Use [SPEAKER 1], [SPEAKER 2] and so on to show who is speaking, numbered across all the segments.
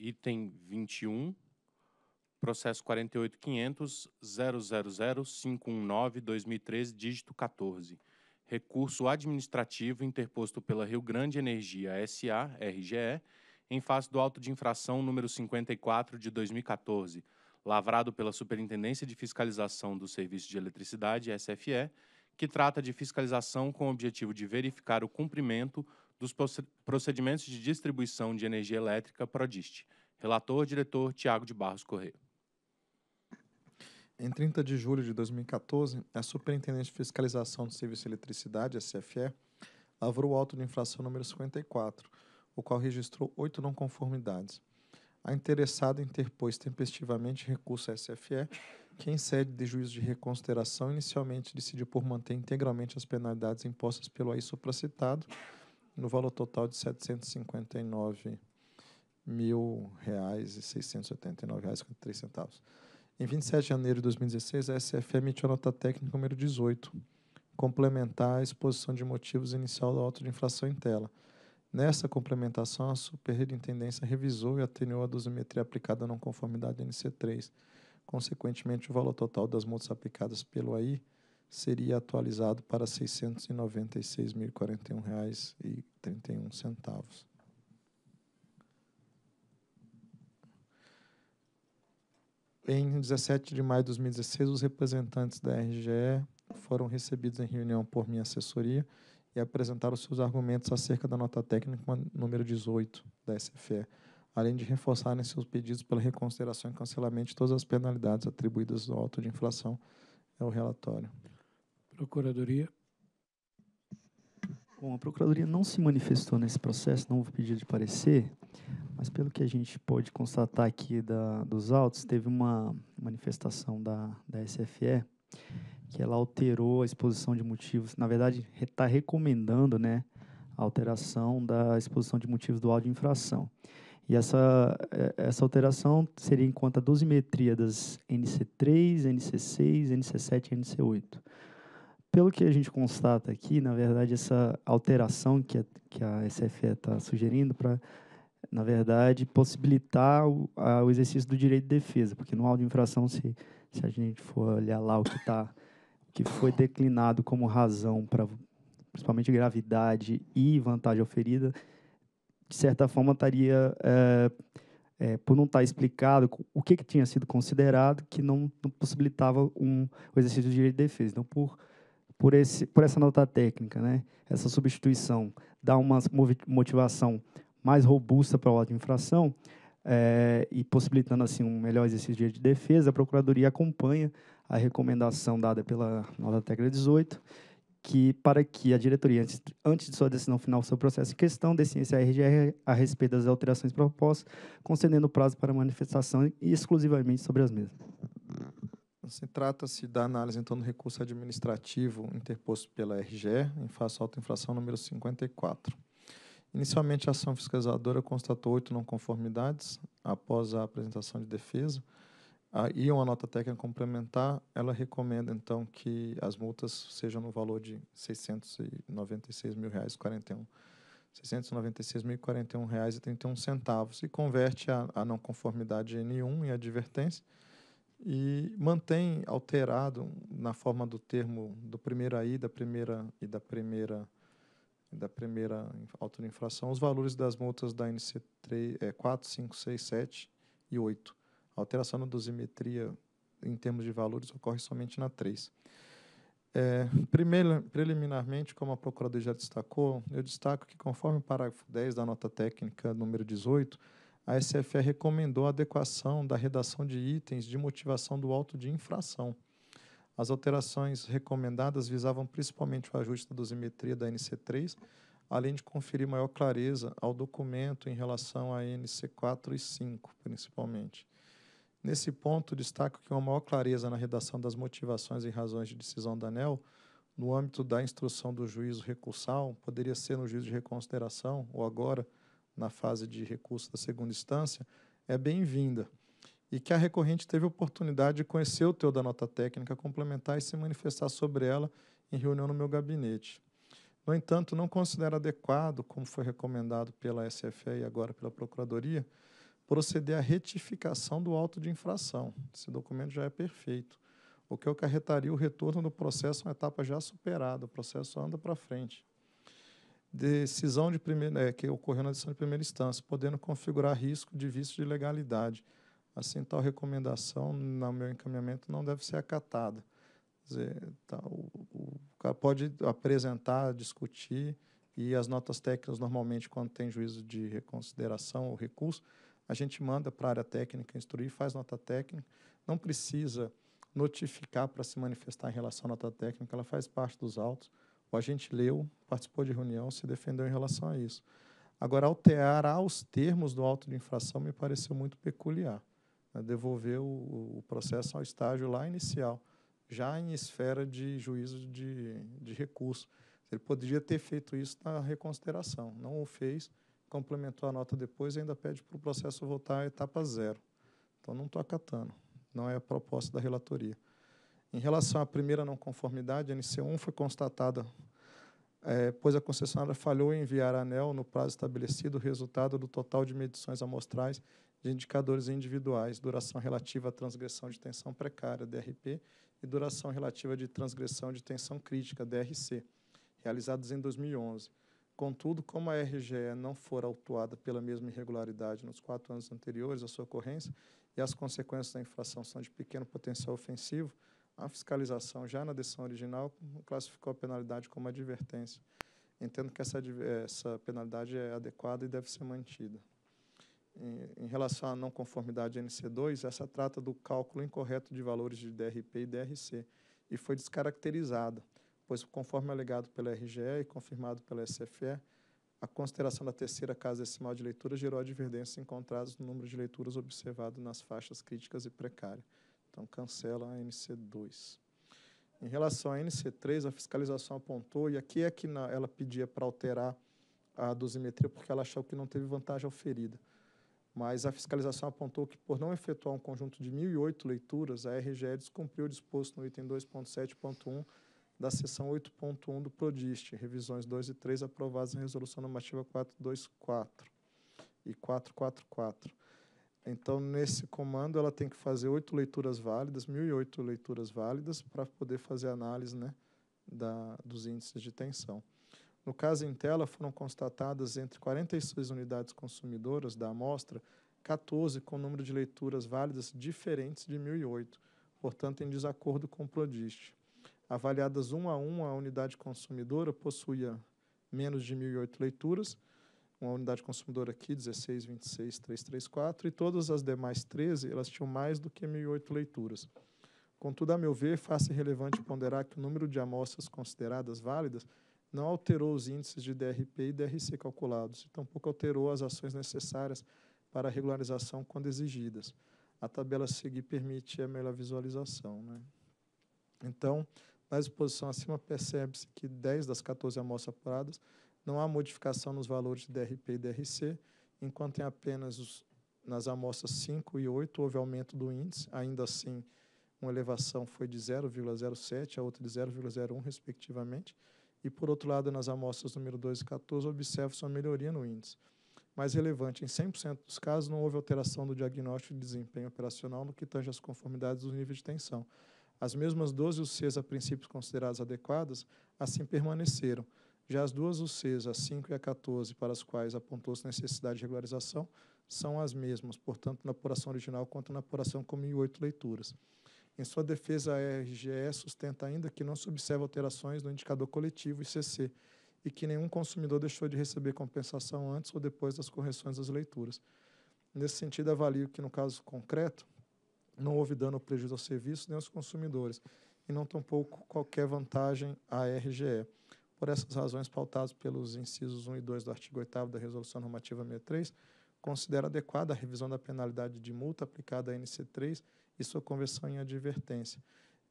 [SPEAKER 1] item 21, processo 48.500.000.519.2013, dígito 14. Recurso administrativo interposto pela Rio Grande Energia SA, RGE, em face do auto de infração número 54 de 2014, lavrado pela Superintendência de Fiscalização do Serviço de Eletricidade, SFE, que trata de fiscalização com o
[SPEAKER 2] objetivo de verificar o cumprimento dos procedimentos de distribuição de energia elétrica PRODIST. Relator, diretor Tiago de Barros Correia.
[SPEAKER 1] Em 30 de julho de 2014, a Superintendente de Fiscalização do Serviço de Eletricidade, SFE, lavrou o auto de infração número 54, o qual registrou oito não conformidades. A interessada interpôs tempestivamente recurso à SFE, que, em sede de juízo de reconsideração, inicialmente decidiu por manter integralmente as penalidades impostas pelo aí supracitado, no valor total de R$ 759.689,03. Em 27 de janeiro de 2016, a SF emitiu a nota técnica número 18, complementar a exposição de motivos inicial do auto de infração em tela. Nessa complementação, a Superintendência revisou e atenuou a dosimetria aplicada à não conformidade NC3. Consequentemente, o valor total das multas aplicadas pelo AI seria atualizado para R$ 696.041,31. Em 17 de maio de 2016, os representantes da RGE foram recebidos em reunião por minha assessoria e apresentaram seus argumentos acerca da nota técnica número 18 da SFE, além de reforçarem seus pedidos pela reconsideração e cancelamento de todas as penalidades atribuídas ao auto de inflação. É o relatório. Procuradoria.
[SPEAKER 3] Bom, a Procuradoria não se manifestou nesse processo, não houve pedido de parecer, mas pelo que a gente pode constatar aqui da, dos autos, teve uma manifestação da, da SFE que ela alterou a exposição de motivos, na verdade, está recomendando né, a alteração da exposição de motivos do áudio infração. E essa, é, essa alteração seria em conta a dosimetria das NC3, NC6, NC7 e NC8 pelo que a gente constata aqui, na verdade, essa alteração que a, que a SFE está sugerindo para, na verdade, possibilitar o, a, o, exercício do direito de defesa, porque no auto de infração, se, se a gente for olhar lá o que, tá, que foi declinado como razão para principalmente gravidade e vantagem oferida, de certa forma estaria, é, é, por não estar tá explicado o que, que tinha sido considerado, que não, não possibilitava um, o exercício do direito de defesa. Então, por por, esse, por essa nota técnica, né? essa substituição, dá uma motivação mais robusta para o auto de infração é, e possibilitando assim um melhor exercício de defesa, a Procuradoria acompanha a recomendação dada pela nota técnica 18 que para que a diretoria, antes, antes de sua decisão final sobre o processo em questão, decisência à RGR a respeito das alterações propostas, concedendo prazo para manifestação exclusivamente sobre as mesmas.
[SPEAKER 1] Assim, Trata-se da análise, então, do recurso administrativo interposto pela RGE em face à autoinfração número 54. Inicialmente, a ação fiscalizadora constatou oito não conformidades após a apresentação de defesa a, e uma nota técnica complementar. Ela recomenda, então, que as multas sejam no valor de R$ 696.041. 696.041,31 e converte a, a não conformidade N1 em advertência e mantém alterado na forma do termo do primeiro aí da primeira e da primeira e da primeira infração os valores das multas da NC 3, é, 4, 5, 6, 7 e 8. A alteração na dosimetria em termos de valores ocorre somente na 3. É, primeiro, preliminarmente, como a Procuradoria já destacou, eu destaco que, conforme o parágrafo 10 da nota técnica número 18, a SFE recomendou a adequação da redação de itens de motivação do auto de infração. As alterações recomendadas visavam principalmente o ajuste da dosimetria da NC3, além de conferir maior clareza ao documento em relação à NC4 e 5, principalmente. Nesse ponto, destaco que uma maior clareza na redação das motivações e razões de decisão da ANEL, no âmbito da instrução do juízo recursal, poderia ser no juízo de reconsideração ou agora na fase de recurso da segunda instância, é bem-vinda. E que a recorrente teve a oportunidade de conhecer o teu da nota técnica complementar e se manifestar sobre ela em reunião no meu gabinete. No entanto, não considero adequado, como foi recomendado pela SFE e agora pela Procuradoria, proceder à retificação do auto de infração. Esse documento já é perfeito, o que ocarretaria o retorno do processo a uma etapa já superada, o processo anda para frente decisão de primeira, é, que ocorreu na decisão de primeira instância, podendo configurar risco de vício de legalidade. Assim, tal recomendação, no meu encaminhamento, não deve ser acatada. Quer dizer, tá, o, o, cara pode apresentar, discutir, e as notas técnicas, normalmente, quando tem juízo de reconsideração ou recurso, a gente manda para a área técnica instruir, faz nota técnica, não precisa notificar para se manifestar em relação à nota técnica, ela faz parte dos autos o gente leu, participou de reunião, se defendeu em relação a isso. Agora, alterar aos termos do auto de infração me pareceu muito peculiar. Né? Devolver o, o, processo ao estágio lá inicial, já em esfera de juízo de, de recurso. Ele poderia ter feito isso na reconsideração, não o fez, complementou a nota depois e ainda pede para o processo voltar à etapa zero. Então, não estou acatando, não é a proposta da relatoria. Em relação à primeira não conformidade, a NC1 foi constatada, é, pois a concessionária falhou em enviar a ANEL, no prazo estabelecido, o resultado do total de medições amostrais de indicadores individuais, duração relativa à transgressão de tensão precária, DRP, e duração relativa de transgressão de tensão crítica, DRC, realizados em 2011. Contudo, como a RGE não for autuada pela mesma irregularidade nos quatro anos anteriores à sua ocorrência e as consequências da infração são de pequeno potencial ofensivo, a fiscalização, já na decisão original, classificou a penalidade como advertência. Entendo que essa, essa penalidade é adequada e deve ser mantida. Em, em relação à não conformidade NC2, essa trata do cálculo incorreto de valores de DRP e DRC e foi descaracterizada, pois, conforme alegado pela RGE e confirmado pela SFE, a consideração da terceira casa decimal de leitura gerou advertência encontradas no número de leituras observado nas faixas críticas e precárias. Então, cancela a NC2. Em relação à NC3, a fiscalização apontou, e aqui é que na, ela pedia para alterar a dosimetria, porque ela achou que não teve vantagem oferida. Mas a fiscalização apontou que, por não efetuar um conjunto de 1.008 leituras, a RGE descumpriu o disposto no item 2.7.1 da seção 8.1 do PRODIST, revisões 2 e 3 aprovadas em resolução normativa 424 e 444. Então, nesse comando, ela tem que fazer oito leituras válidas, 1.008 leituras válidas, para poder fazer a análise né, da, dos índices de tensão. No caso em tela, foram constatadas entre 46 unidades consumidoras da amostra, 14 com número de leituras válidas diferentes de 1.008, portanto, em desacordo com o Prodist. Avaliadas uma a uma, a unidade consumidora possuía menos de 1.008 leituras, uma unidade consumidora aqui, 16, 26, 4, e todas as demais 13, elas tinham mais do que 1.008 leituras. Contudo, a meu ver, é faz se relevante ponderar que o número de amostras consideradas válidas não alterou os índices de DRP e DRC calculados, e tampouco alterou as ações necessárias para a regularização quando exigidas. A tabela a seguir permite a melhor visualização. Né? Então, na exposição acima, percebe-se que 10 das 14 amostras apuradas não há modificação nos valores de DRP e DRC, enquanto em apenas os, nas amostras 5 e 8 houve aumento do índice, ainda assim uma elevação foi de 0,07, a outra de 0,01, respectivamente. E, por outro lado, nas amostras número 2 e 14, observa-se uma melhoria no índice. Mais relevante, em 100% dos casos, não houve alteração do diagnóstico de desempenho operacional no que tange às conformidades dos níveis de tensão. As mesmas 12 UCs a princípios consideradas adequadas, assim permaneceram, já as duas UCs, a 5 e a 14, para as quais apontou-se necessidade de regularização, são as mesmas, portanto, na apuração original quanto na apuração com 1.008 leituras. Em sua defesa, a RGE sustenta ainda que não se observa alterações no indicador coletivo ICC e que nenhum consumidor deixou de receber compensação antes ou depois das correções das leituras. Nesse sentido, avalio que, no caso concreto, não houve dano ou prejuízo ao serviço nem aos consumidores, e não tampouco qualquer vantagem à RGE. Por essas razões, pautados pelos incisos 1 e 2 do artigo 8 da Resolução Normativa 63, considera adequada a revisão da penalidade de multa aplicada à NC3 e sua conversão em advertência.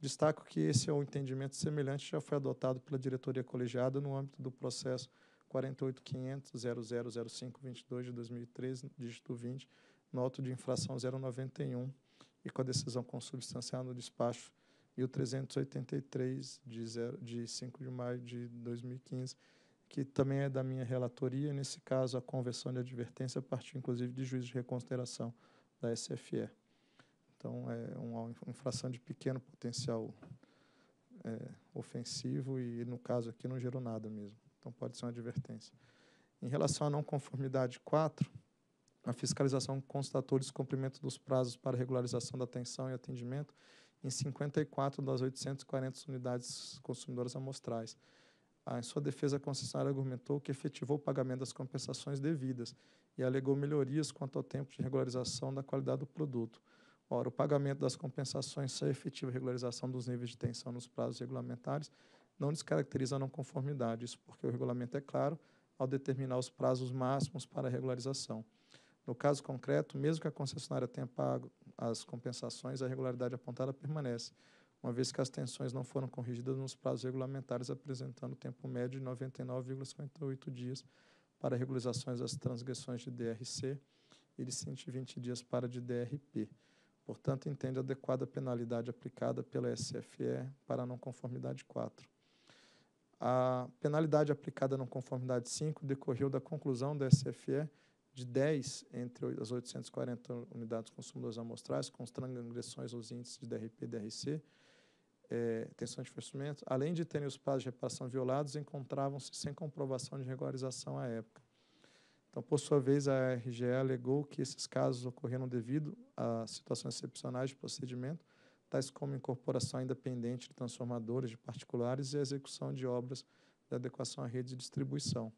[SPEAKER 1] Destaco que esse é um entendimento semelhante já foi adotado pela diretoria colegiada no âmbito do processo 48.500.000522 de 2013, dígito 20, noto de infração 091 e com a decisão consubstancial no despacho e o 383 de, 0, de 5 de maio de 2015, que também é da minha relatoria, nesse caso a conversão de advertência partiu inclusive de juízo de reconsideração da SFE. Então é uma infração de pequeno potencial é, ofensivo e no caso aqui não gerou nada mesmo. Então pode ser uma advertência. Em relação à não conformidade 4, a fiscalização constatou o descumprimento dos prazos para regularização da atenção e atendimento em 54 das 840 unidades consumidoras amostrais. a ah, em sua defesa, a concessionária argumentou que efetivou o pagamento das compensações devidas e alegou melhorias quanto ao tempo de regularização da qualidade do produto. Ora, o pagamento das compensações sem efetiva regularização dos níveis de tensão nos prazos regulamentares não descaracteriza a não conformidade, isso porque o regulamento é claro ao determinar os prazos máximos para a regularização. No caso concreto, mesmo que a concessionária tenha pago as compensações, a regularidade apontada permanece, uma vez que as tensões não foram corrigidas nos prazos regulamentares, apresentando tempo médio de 99,58 dias para regularizações das transgressões de DRC e de 120 dias para de DRP. Portanto, entende adequada a penalidade aplicada pela SFE para não conformidade 4. A penalidade aplicada na não conformidade 5 decorreu da conclusão da SFE de 10 entre as 840 unidades consumidoras amostrais, constrangendo agressões aos índices de DRP e DRC, é, tensão de fornecimento, além de terem os prazos de reparação violados, encontravam-se sem comprovação de regularização à época. Então, por sua vez, a RGE alegou que esses casos ocorreram devido a situações excepcionais de procedimento, tais como incorporação ainda pendente de transformadores de particulares e execução de obras de adequação à rede de distribuição.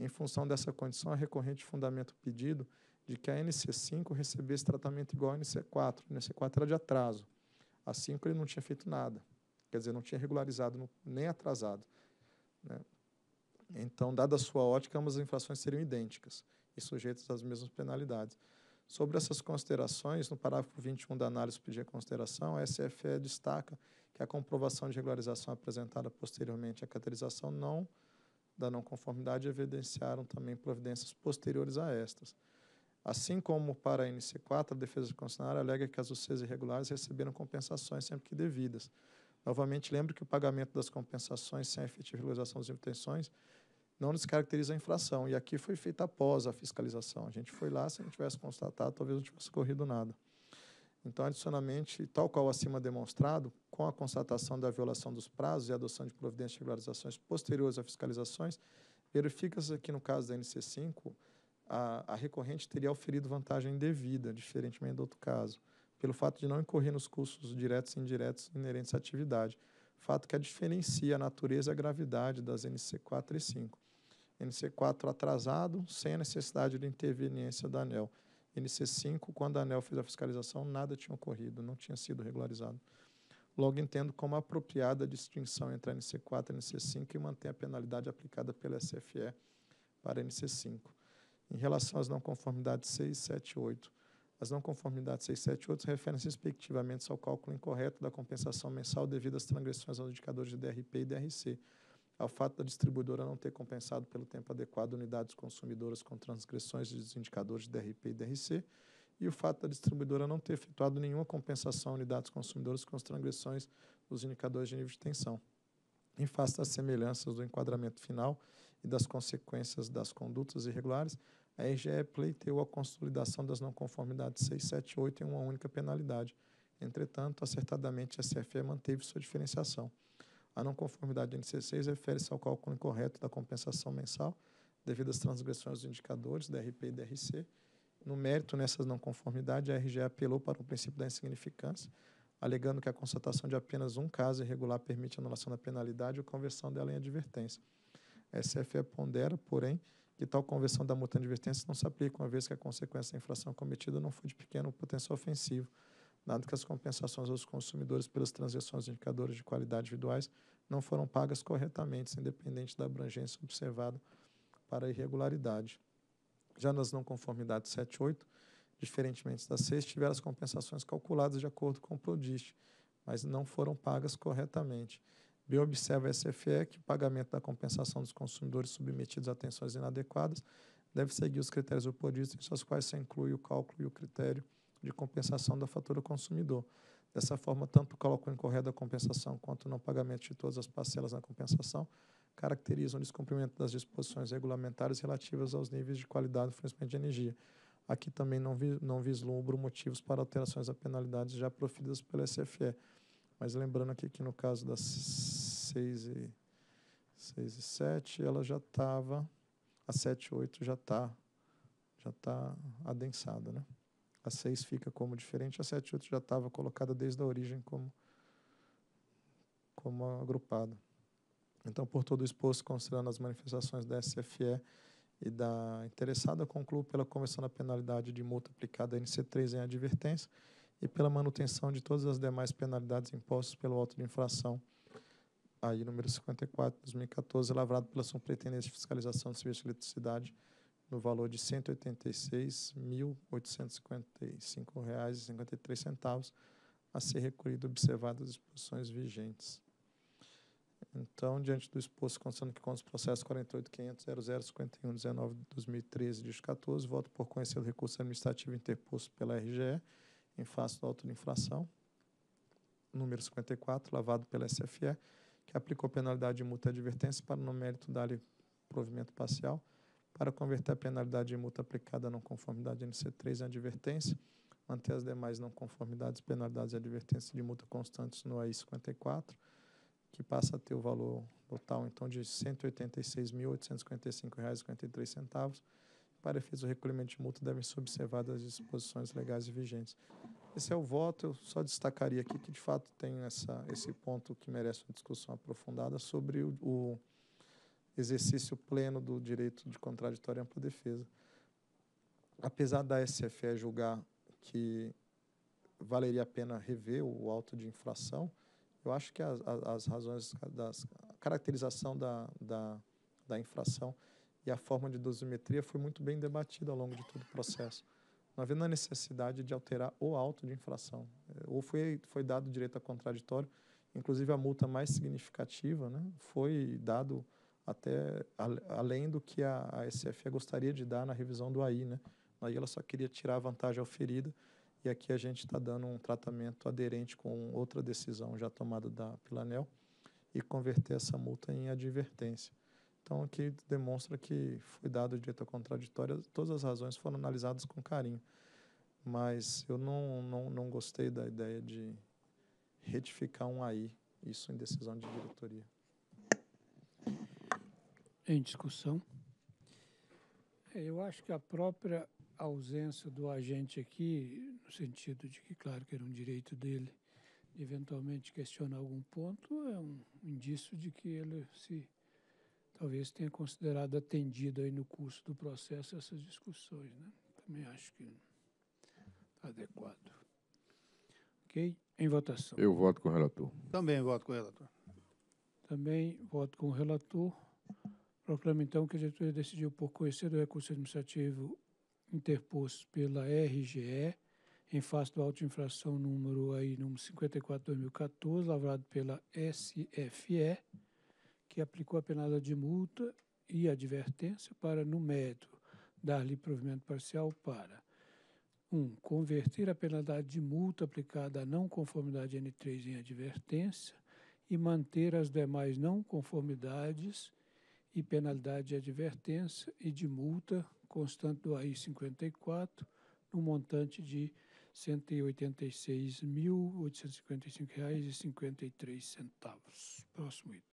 [SPEAKER 1] Em função dessa condição, a é recorrente fundamento pedido de que a NC5 recebesse tratamento igual à NC4. A NC4 era de atraso. A 5 ele não tinha feito nada. Quer dizer, não tinha regularizado nem atrasado. Né? Então, dada a sua ótica, ambas as infrações seriam idênticas e sujeitas às mesmas penalidades. Sobre essas considerações, no parágrafo 21 da análise pedir consideração, a SFE destaca que a comprovação de regularização apresentada posteriormente à catalisação não da não conformidade evidenciaram também providências posteriores a estas. Assim como para a NC4, a defesa concessionária alega que as UCs irregulares receberam compensações sempre que devidas. Novamente, lembro que o pagamento das compensações sem a efetiva realização das intenções não descaracteriza a infração. E aqui foi feita após a fiscalização. A gente foi lá, se não tivesse constatado, talvez não tivesse corrido nada. Então, adicionalmente, tal qual acima demonstrado, com a constatação da violação dos prazos e adoção de providências de regularizações posteriores a fiscalizações, verifica-se que, no caso da NC5, a, a, recorrente teria oferido vantagem indevida, diferentemente do outro caso, pelo fato de não incorrer nos custos diretos e indiretos inerentes à atividade, fato que a diferencia a natureza e a gravidade das NC4 e 5. NC4 atrasado, sem a necessidade de interveniência da ANEL. NC5, quando a ANEL fez a fiscalização, nada tinha ocorrido, não tinha sido regularizado. Logo, entendo como apropriada a distinção entre a NC4 e a NC5 e manter a penalidade aplicada pela SFE para a NC5. Em relação às não conformidades 6, 7 e 8, as não conformidades 6, 7 e 8 referem-se, respectivamente, ao cálculo incorreto da compensação mensal devido às transgressões aos indicadores de DRP e DRC, ao fato da distribuidora não ter compensado pelo tempo adequado unidades consumidoras com transgressões dos indicadores de DRP e DRC, e o fato da distribuidora não ter efetuado nenhuma compensação a unidades consumidoras com as transgressões dos indicadores de nível de tensão. Em face das semelhanças do enquadramento final e das consequências das condutas irregulares, a RGE pleiteou a consolidação das não conformidades 678 em uma única penalidade. Entretanto, acertadamente, a CFE manteve sua diferenciação. A não conformidade do NC6 refere-se ao cálculo incorreto da compensação mensal devido às transgressões dos indicadores DRP e DRC. No mérito nessas não conformidades, a RGE apelou para o princípio da insignificância, alegando que a constatação de apenas um caso irregular permite anulação da penalidade ou conversão dela em advertência. A SFE pondera, porém, que tal conversão da multa em advertência não se aplica, uma vez que a consequência da infração cometida não foi de pequeno potencial ofensivo, dado que as compensações aos consumidores pelas transações de indicadores de qualidade individuais não foram pagas corretamente, independente da abrangência observada para irregularidade. Já nas não conformidades 7 8, diferentemente das 6, tiveram as compensações calculadas de acordo com o PRODIST, mas não foram pagas corretamente. Bem observa a SFE que o pagamento da compensação dos consumidores submetidos a atenções inadequadas deve seguir os critérios do PRODIST, em seus quais se inclui o cálculo e o critério de compensação da fatura consumidor. Dessa forma, tanto o cálculo incorreto da compensação quanto o não pagamento de todas as parcelas na compensação caracterizam o descumprimento das disposições regulamentares relativas aos níveis de qualidade do fornecimento de energia. Aqui também não, vi, não vislumbro motivos para alterações da penalidade já proferidas pela SFE. Mas lembrando aqui que no caso das 6 e, 6 e 7, ela já estava, a 7 e 8 já está já tá adensada, né? A 6 fica como diferente, a 7 e 8 já estava colocada desde a origem como, como agrupada. Então, por todo o exposto, considerando as manifestações da SFE e da interessada, concluo pela conversão da penalidade de multa aplicada à NC3 em advertência e pela manutenção de todas as demais penalidades impostas pelo auto de inflação, aí número 54, 2014, lavrado pela Superintendência de Fiscalização do Serviço de Eletricidade, no valor de R$ 186.855,53 a ser recolhido observado as disposições vigentes. Então, diante do exposto, constando que consta os processos 48.500.0051.19.2013, dígito 14, voto por conhecer o recurso administrativo interposto pela RGE em face do auto de inflação, número 54, lavado pela SFE, que aplicou penalidade de multa e advertência para no mérito dar-lhe provimento parcial, para converter a penalidade de multa aplicada à não conformidade NC3 em advertência, manter as demais não conformidades, penalidades e advertências de multa constantes no AI 54, que passa a ter o valor total então de R$ 186.855,53. Para efeitos do recolhimento de multa, devem ser observadas as disposições legais vigentes. Esse é o voto, eu só destacaria aqui que, de fato, tem essa, esse ponto que merece uma discussão aprofundada sobre o, o exercício pleno do direito de contraditório e ampla defesa. Apesar da SFE julgar que valeria a pena rever o alto de inflação, eu acho que as, as razões da caracterização da, da, da infração e a forma de dosimetria foi muito bem debatida ao longo de todo o processo. Não havendo a necessidade de alterar o alto de inflação, é, Ou foi, foi dado direito a contraditório, inclusive a multa mais significativa né, foi dado até a, além do que a, a SFE gostaria de dar na revisão do AI, né? Aí ela só queria tirar a vantagem oferida e aqui a gente está dando um tratamento aderente com outra decisão já tomada da Pilanel e converter essa multa em advertência. Então, aqui demonstra que foi dado direito a contraditória, todas as razões foram analisadas com carinho. Mas eu não, não, não gostei da ideia de retificar um
[SPEAKER 2] AI, isso em decisão de diretoria em discussão. É, eu acho que a própria ausência do agente aqui, no sentido de que, claro, que era um direito dele eventualmente questionar algum ponto, é um indício de que ele se talvez tenha considerado atendido aí no curso do processo essas discussões, né? Também acho que está adequado. Ok? Em votação. Eu voto com o relator. Também voto com o relator. Também voto com o relator. Proclamo, então, que a diretoria decidiu por conhecer o recurso administrativo interposto pela RGE em face do auto de infração número, aí, número 54-2014, lavrado pela SFE, que aplicou a penada de multa e advertência para, no método dar-lhe provimento parcial para 1. Um, converter a penalidade de multa aplicada à não conformidade N3 em advertência e manter as demais não conformidades e penalidade de advertência e de multa constante do AI 54, no montante de R$ 186.855,53. Próximo item.